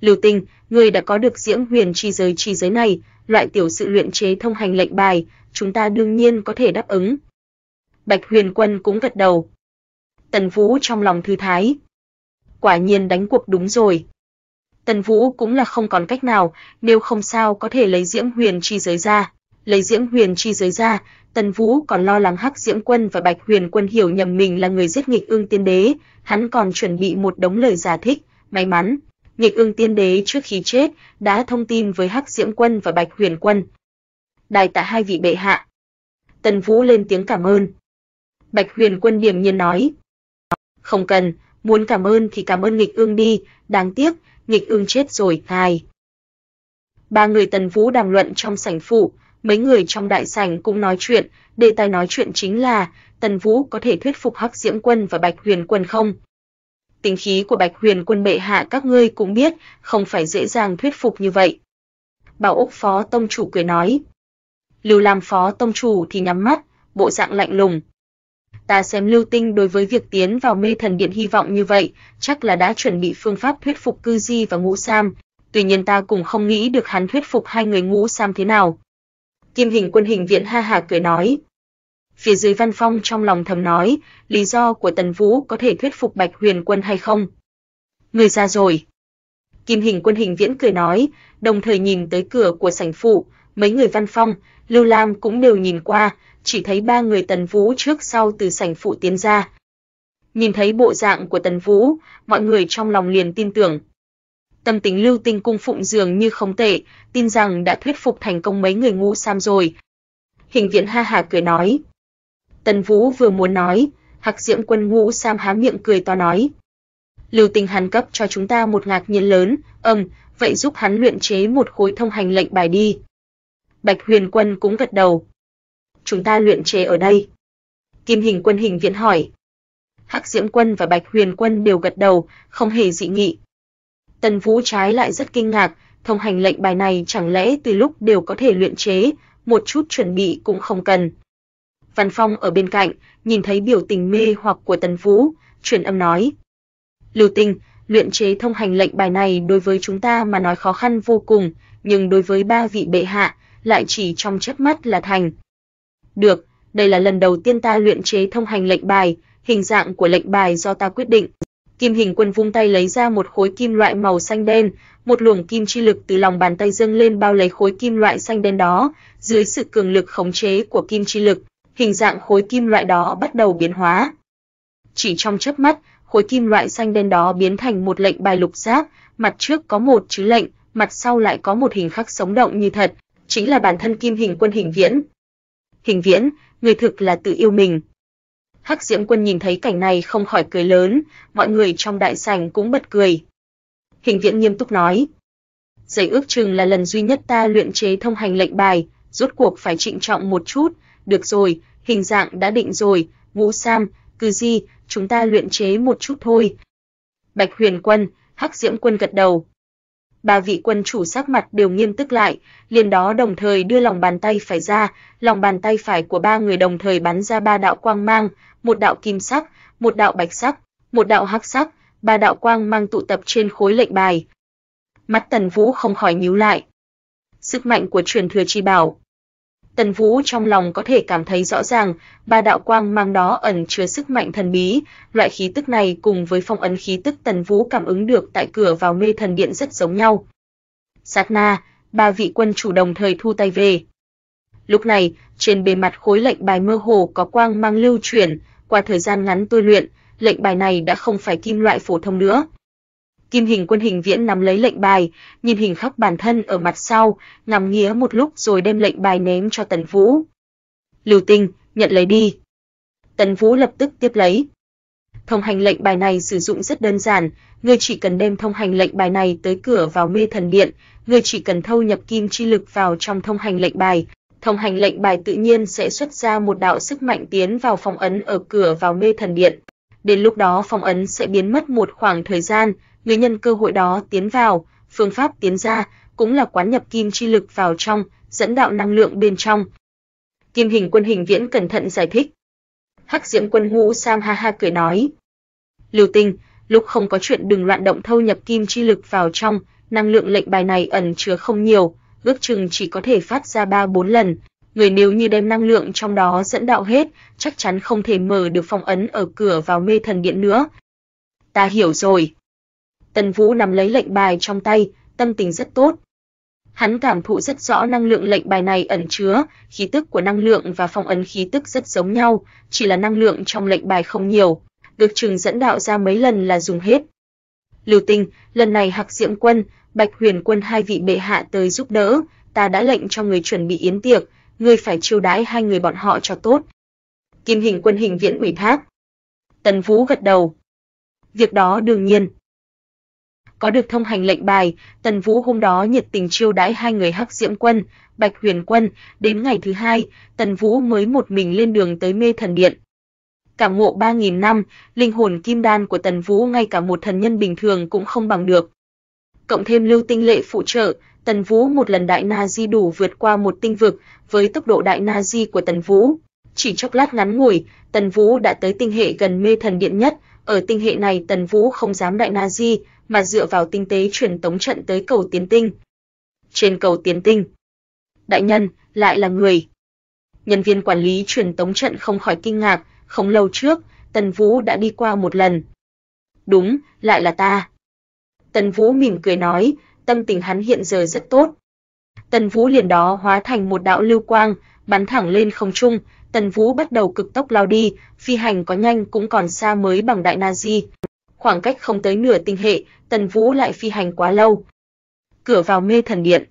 Lưu Tinh, ngươi đã có được Diễm Huyền chi giới chi giới này, loại tiểu sự luyện chế thông hành lệnh bài, chúng ta đương nhiên có thể đáp ứng. Bạch Huyền Quân cũng gật đầu. Tần Vũ trong lòng thư thái. Quả nhiên đánh cuộc đúng rồi. Tần Vũ cũng là không còn cách nào, nếu không sao có thể lấy Diễm Huyền chi giới ra. Lấy Diễm Huyền chi giới ra, Tần Vũ còn lo lắng Hắc Diễm Quân và Bạch Huyền Quân hiểu nhầm mình là người giết nghịch ương tiên đế, hắn còn chuẩn bị một đống lời giải thích, may mắn, nghịch ương tiên đế trước khi chết đã thông tin với Hắc Diễm Quân và Bạch Huyền Quân. Đại tạ hai vị bệ hạ. Tần Vũ lên tiếng cảm ơn. Bạch Huyền Quân điềm nhiên nói. Không cần, muốn cảm ơn thì cảm ơn nghịch ương đi, đáng tiếc, nghịch ương chết rồi, hai. Ba người tần vũ đàm luận trong sảnh phụ, mấy người trong đại sảnh cũng nói chuyện, đề tài nói chuyện chính là tần vũ có thể thuyết phục Hắc Diễm Quân và Bạch Huyền Quân không? Tính khí của Bạch Huyền Quân bệ hạ các ngươi cũng biết, không phải dễ dàng thuyết phục như vậy. Bảo Úc Phó Tông Chủ cười nói. Lưu Lam Phó Tông Chủ thì nhắm mắt, bộ dạng lạnh lùng, Ta xem Lưu Tinh đối với việc tiến vào mê thần điện hy vọng như vậy, chắc là đã chuẩn bị phương pháp thuyết phục Cư Di và Ngũ Sam, tuy nhiên ta cũng không nghĩ được hắn thuyết phục hai người Ngũ Sam thế nào. Kim Hình Quân Hình Viện ha hà cười nói. Phía dưới Văn Phong trong lòng thầm nói, lý do của Tần Vũ có thể thuyết phục Bạch Huyền Quân hay không? Người ra rồi. Kim Hình Quân Hình Viễn cười nói, đồng thời nhìn tới cửa của sảnh phụ, mấy người văn phong, Lưu Lam cũng đều nhìn qua, chỉ thấy ba người Tần Vũ trước sau từ sảnh phụ tiến ra. Nhìn thấy bộ dạng của Tần Vũ, mọi người trong lòng liền tin tưởng. Tâm tính Lưu Tinh cung phụng dường như không tệ, tin rằng đã thuyết phục thành công mấy người ngu sam rồi. Hình Viễn ha hà cười nói. Tần Vũ vừa muốn nói, Hạc Diễm Quân ngu sam há miệng cười to nói: Lưu Tinh hắn cấp cho chúng ta một ngạc nhiên lớn, ầm, vậy giúp hắn luyện chế một khối thông hành lệnh bài đi. Bạch Huyền Quân cũng gật đầu. Chúng ta luyện chế ở đây. Kim Hình Quân hình viện hỏi. Hắc Diễm Quân và Bạch Huyền Quân đều gật đầu, không hề dị nghị. Tần Vũ trái lại rất kinh ngạc, thông hành lệnh bài này chẳng lẽ từ lúc đều có thể luyện chế, một chút chuẩn bị cũng không cần. Văn Phong ở bên cạnh, nhìn thấy biểu tình mê hoặc của Tần Vũ, truyền âm nói: "Lưu Tinh, luyện chế thông hành lệnh bài này đối với chúng ta mà nói khó khăn vô cùng, nhưng đối với ba vị bệ hạ, lại chỉ trong chớp mắt là thành. Được, đây là lần đầu tiên ta luyện chế thông hành lệnh bài, hình dạng của lệnh bài do ta quyết định. Kim Hình Quân vung tay lấy ra một khối kim loại màu xanh đen, một luồng kim chi lực từ lòng bàn tay dâng lên bao lấy khối kim loại xanh đen đó, dưới sự cường lực khống chế của kim chi lực, hình dạng khối kim loại đó bắt đầu biến hóa. Chỉ trong chớp mắt, khối kim loại xanh đen đó biến thành một lệnh bài lục giác, mặt trước có một chữ lệnh, mặt sau lại có một hình khắc sống động như thật, chính là bản thân Kim Hình Quân Hình Viễn. Hình Viễn, người thực là tự yêu mình. Hắc Diễm Quân nhìn thấy cảnh này không khỏi cười lớn, mọi người trong đại sảnh cũng bật cười. Hình Viễn nghiêm túc nói: "Giấy ước chừng là lần duy nhất ta luyện chế thông hành lệnh bài, rốt cuộc phải trịnh trọng một chút, được rồi, hình dạng đã định rồi, Ngũ Sam, cư di chúng ta luyện chế một chút thôi." Bạch Huyền Quân, Hắc Diễm Quân gật đầu. Ba vị quân chủ sắc mặt đều nghiêm túc lại, liền đó đồng thời đưa lòng bàn tay phải ra, lòng bàn tay phải của ba người đồng thời bắn ra ba đạo quang mang, một đạo kim sắc, một đạo bạch sắc, một đạo hắc sắc, ba đạo quang mang tụ tập trên khối lệnh bài. Mắt Tần Vũ không khỏi nhíu lại. Sức mạnh của truyền thừa chi bảo, Tần Vũ trong lòng có thể cảm thấy rõ ràng, ba đạo quang mang đó ẩn chứa sức mạnh thần bí, loại khí tức này cùng với phong ấn khí tức Tần Vũ cảm ứng được tại cửa vào mê thần điện rất giống nhau. Sát na, ba vị quân chủ đồng thời thu tay về. Lúc này, trên bề mặt khối lệnh bài mơ hồ có quang mang lưu chuyển, qua thời gian ngắn tôi luyện, lệnh bài này đã không phải kim loại phổ thông nữa, Kim Hình Quân Hình Viễn nắm lấy lệnh bài, nhìn hình khắc bản thân ở mặt sau, ngắm nghía một lúc rồi đem lệnh bài ném cho Tần Vũ. Lưu Tinh, nhận lấy đi. Tần Vũ lập tức tiếp lấy. Thông hành lệnh bài này sử dụng rất đơn giản, ngươi chỉ cần đem thông hành lệnh bài này tới cửa vào mê thần điện, ngươi chỉ cần thâu nhập kim chi lực vào trong thông hành lệnh bài, thông hành lệnh bài tự nhiên sẽ xuất ra một đạo sức mạnh tiến vào phong ấn ở cửa vào mê thần điện. Đến lúc đó phong ấn sẽ biến mất một khoảng thời gian, người nhân cơ hội đó tiến vào, phương pháp tiến ra cũng là quán nhập kim chi lực vào trong, dẫn đạo năng lượng bên trong. Kim hình quân hình viễn cẩn thận giải thích. Hắc diễm quân hũ Sam ha ha cười nói. Lưu tinh, lúc không có chuyện đừng loạn động thâu nhập kim chi lực vào trong, năng lượng lệnh bài này ẩn chứa không nhiều, ước chừng chỉ có thể phát ra 3-4 lần. Người nếu như đem năng lượng trong đó dẫn đạo hết, chắc chắn không thể mở được phong ấn ở cửa vào mê thần điện nữa. Ta hiểu rồi. Tần Vũ nắm lấy lệnh bài trong tay, tâm tình rất tốt. Hắn cảm thụ rất rõ năng lượng lệnh bài này ẩn chứa, khí tức của năng lượng và phong ấn khí tức rất giống nhau, chỉ là năng lượng trong lệnh bài không nhiều, được trường dẫn đạo ra mấy lần là dùng hết. Lưu Tinh, lần này Hạc Diệm Quân, Bạch Huyền Quân hai vị bệ hạ tới giúp đỡ, ta đã lệnh cho người chuẩn bị yến tiệc, ngươi phải chiêu đãi hai người bọn họ cho tốt. Kim Hình Quân Hình Viễn ủy thác. Tần Vũ gật đầu. Việc đó đương nhiên, có được thông hành lệnh bài, Tần Vũ hôm đó nhiệt tình chiêu đãi hai người Hắc Diễm Quân, Bạch Huyền Quân, đến ngày thứ hai, Tần Vũ mới một mình lên đường tới Mê Thần Điện. Cảm ngộ 3000 năm, linh hồn kim đan của Tần Vũ ngay cả một thần nhân bình thường cũng không bằng được. Cộng thêm lưu tinh lệ phụ trợ, Tần Vũ một lần đại na di đủ vượt qua một tinh vực, với tốc độ đại na di của Tần Vũ, chỉ chốc lát ngắn ngủi, Tần Vũ đã tới tinh hệ gần Mê Thần Điện nhất, ở tinh hệ này Tần Vũ không dám đại na di, mà dựa vào tinh tế truyền tống trận tới cầu Tiến Tinh. Trên cầu Tiến Tinh, đại nhân lại là người. Nhân viên quản lý truyền tống trận không khỏi kinh ngạc, không lâu trước, Tần Vũ đã đi qua một lần. Đúng, lại là ta. Tần Vũ mỉm cười nói, tâm tình hắn hiện giờ rất tốt. Tần Vũ liền đó hóa thành một đạo lưu quang, bắn thẳng lên không trung, Tần Vũ bắt đầu cực tốc lao đi, phi hành có nhanh cũng còn xa mới bằng đại Nazi khoảng cách không tới nửa tinh hệ, Tần Vũ lại phi hành quá lâu. Cửa vào mê thần điện.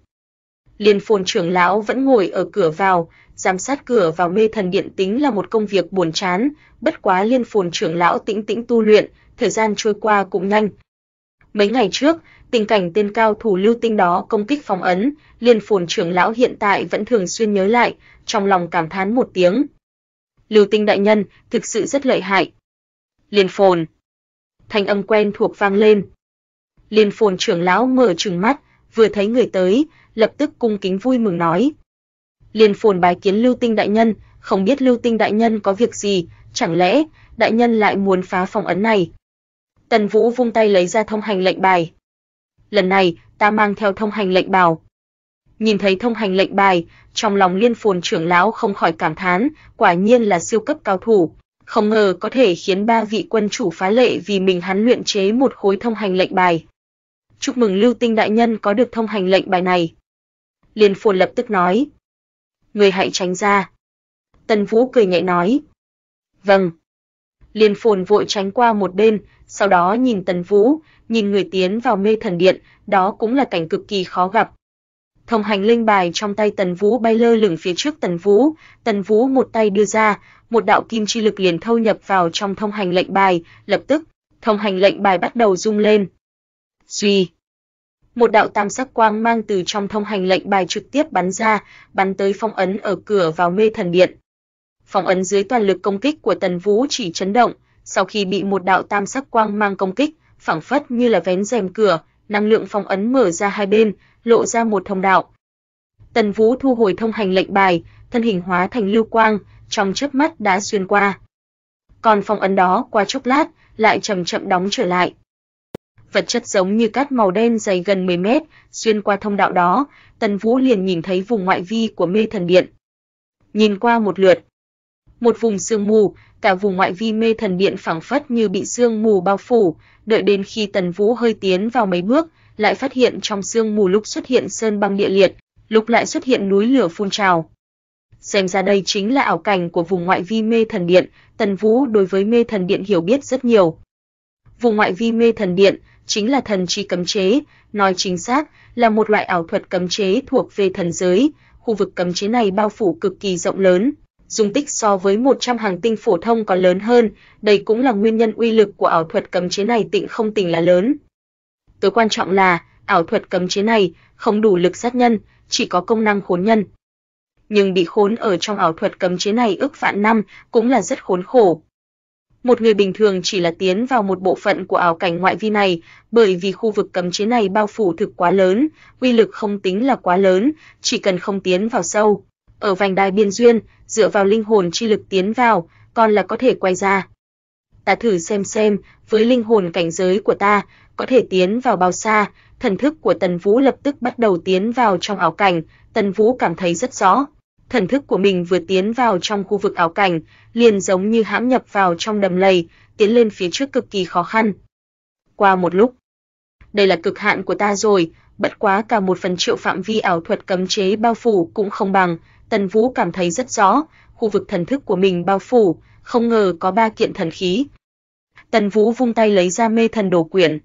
Liên phồn trưởng lão vẫn ngồi ở cửa vào, giám sát cửa vào mê thần điện tính là một công việc buồn chán, bất quá liên phồn trưởng lão tĩnh tĩnh tu luyện, thời gian trôi qua cũng nhanh. Mấy ngày trước, tình cảnh tên cao thủ lưu tinh đó công kích phòng ấn, liên phồn trưởng lão hiện tại vẫn thường xuyên nhớ lại, trong lòng cảm thán một tiếng. Lưu tinh đại nhân thực sự rất lợi hại. Liên phồn, thanh âm quen thuộc vang lên. Liên Phồn trưởng lão mở trừng mắt, vừa thấy người tới, lập tức cung kính vui mừng nói: "Liên Phồn bái kiến Lưu Tinh đại nhân, không biết Lưu Tinh đại nhân có việc gì, chẳng lẽ đại nhân lại muốn phá phòng ấn này?" Tần Vũ vung tay lấy ra thông hành lệnh bài. "Lần này, ta mang theo thông hành lệnh bào." Nhìn thấy thông hành lệnh bài, trong lòng Liên Phồn trưởng lão không khỏi cảm thán, quả nhiên là siêu cấp cao thủ không ngờ có thể khiến ba vị quân chủ phá lệ vì mình hắn luyện chế một khối thông hành lệnh bài. Chúc mừng Lưu Tinh đại nhân có được thông hành lệnh bài này. Liên Phồn lập tức nói. Người hãy tránh ra. Tần Vũ cười nhẹ nói. Vâng. Liên Phồn vội tránh qua một bên, sau đó nhìn Tần Vũ, nhìn người tiến vào mê thần điện, đó cũng là cảnh cực kỳ khó gặp. Thông hành linh bài trong tay Tần Vũ bay lơ lửng phía trước Tần Vũ, Tần Vũ một tay đưa ra, một đạo kim chi lực liền thâu nhập vào trong thông hành lệnh bài, lập tức, thông hành lệnh bài bắt đầu rung lên. Duy một đạo tam sắc quang mang từ trong thông hành lệnh bài trực tiếp bắn ra, bắn tới phong ấn ở cửa vào mê thần điện. Phong ấn dưới toàn lực công kích của Tần Vũ chỉ chấn động, sau khi bị một đạo tam sắc quang mang công kích, phảng phất như là vén rèm cửa, năng lượng phong ấn mở ra hai bên, lộ ra một thông đạo. Tần Vũ thu hồi thông hành lệnh bài, thân hình hóa thành lưu quang, trong chớp mắt đã xuyên qua. Còn phong ấn đó qua chốc lát lại chậm chậm đóng trở lại. Vật chất giống như cát màu đen dày gần 10 mét, xuyên qua thông đạo đó, Tần Vũ liền nhìn thấy vùng ngoại vi của Mê Thần Điện. Nhìn qua một lượt, một vùng sương mù, cả vùng ngoại vi mê thần điện phảng phất như bị sương mù bao phủ, đợi đến khi Tần Vũ hơi tiến vào mấy bước, lại phát hiện trong sương mù lúc xuất hiện sơn băng địa liệt, lúc lại xuất hiện núi lửa phun trào. Xem ra đây chính là ảo cảnh của vùng ngoại vi mê thần điện, Tần Vũ đối với mê thần điện hiểu biết rất nhiều. Vùng ngoại vi mê thần điện chính là thần chi cấm chế, nói chính xác là một loại ảo thuật cấm chế thuộc về thần giới, khu vực cấm chế này bao phủ cực kỳ rộng lớn, dung tích so với 100 hàng tinh phổ thông còn lớn hơn, đây cũng là nguyên nhân uy lực của ảo thuật cấm chế này tịnh không tỉnh là lớn. Tối quan trọng là, ảo thuật cấm chế này không đủ lực sát nhân, chỉ có công năng khốn nhân. Nhưng bị khốn ở trong ảo thuật cấm chế này ước vạn năm cũng là rất khốn khổ. Một người bình thường chỉ là tiến vào một bộ phận của ảo cảnh ngoại vi này, bởi vì khu vực cấm chế này bao phủ thực quá lớn, uy lực không tính là quá lớn, chỉ cần không tiến vào sâu ở vành đai biên duyên, dựa vào linh hồn chi lực tiến vào, còn là có thể quay ra. Ta thử xem xem, với linh hồn cảnh giới của ta, có thể tiến vào bao xa, thần thức của Tần Vũ lập tức bắt đầu tiến vào trong ảo cảnh, Tần Vũ cảm thấy rất rõ. Thần thức của mình vừa tiến vào trong khu vực ảo cảnh, liền giống như hãm nhập vào trong đầm lầy, tiến lên phía trước cực kỳ khó khăn. Qua một lúc, đây là cực hạn của ta rồi, bất quá cả một phần triệu phạm vi ảo thuật cấm chế bao phủ cũng không bằng, Tần Vũ cảm thấy rất rõ, khu vực thần thức của mình bao phủ, không ngờ có ba kiện thần khí. Tần Vũ vung tay lấy ra mê thần đồ quyển.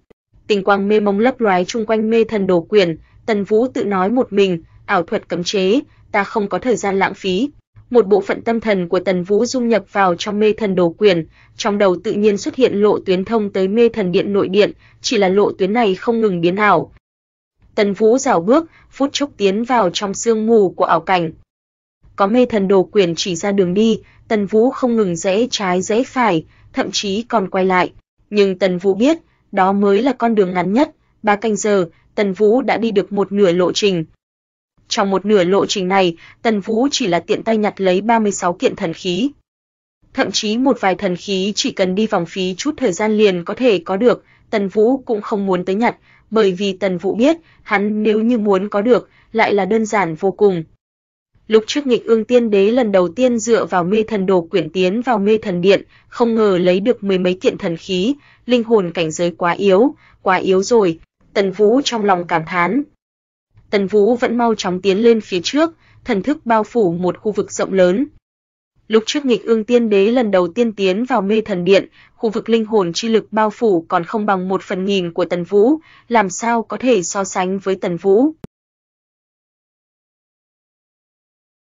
Tình quang mê mông lấp loái chung quanh mê thần đồ quyển, Tần Vũ tự nói một mình, ảo thuật cấm chế, ta không có thời gian lãng phí. Một bộ phận tâm thần của Tần Vũ dung nhập vào trong mê thần đồ quyển, trong đầu tự nhiên xuất hiện lộ tuyến thông tới mê thần điện nội điện, chỉ là lộ tuyến này không ngừng biến ảo. Tần Vũ rảo bước, phút chốc tiến vào trong sương mù của ảo cảnh có mê thần đồ quyền chỉ ra đường đi, Tần Vũ không ngừng rẽ trái rẽ phải, thậm chí còn quay lại, nhưng Tần Vũ biết, đó mới là con đường ngắn nhất, ba canh giờ, Tần Vũ đã đi được một nửa lộ trình. Trong một nửa lộ trình này, Tần Vũ chỉ là tiện tay nhặt lấy 36 kiện thần khí. Thậm chí một vài thần khí chỉ cần đi vòng phí chút thời gian liền có thể có được, Tần Vũ cũng không muốn tới nhặt, bởi vì Tần Vũ biết, hắn nếu như muốn có được, lại là đơn giản vô cùng, Lúc trước nghịch ương tiên đế lần đầu tiên dựa vào mê thần đồ quyển tiến vào mê thần điện, không ngờ lấy được mười mấy kiện thần khí, linh hồn cảnh giới quá yếu, quá yếu rồi, Tần Vũ trong lòng cảm thán. Tần Vũ vẫn mau chóng tiến lên phía trước, thần thức bao phủ một khu vực rộng lớn. Lúc trước nghịch ương tiên đế lần đầu tiên tiến vào mê thần điện, khu vực linh hồn chi lực bao phủ còn không bằng một phần nghìn của Tần Vũ, làm sao có thể so sánh với Tần Vũ.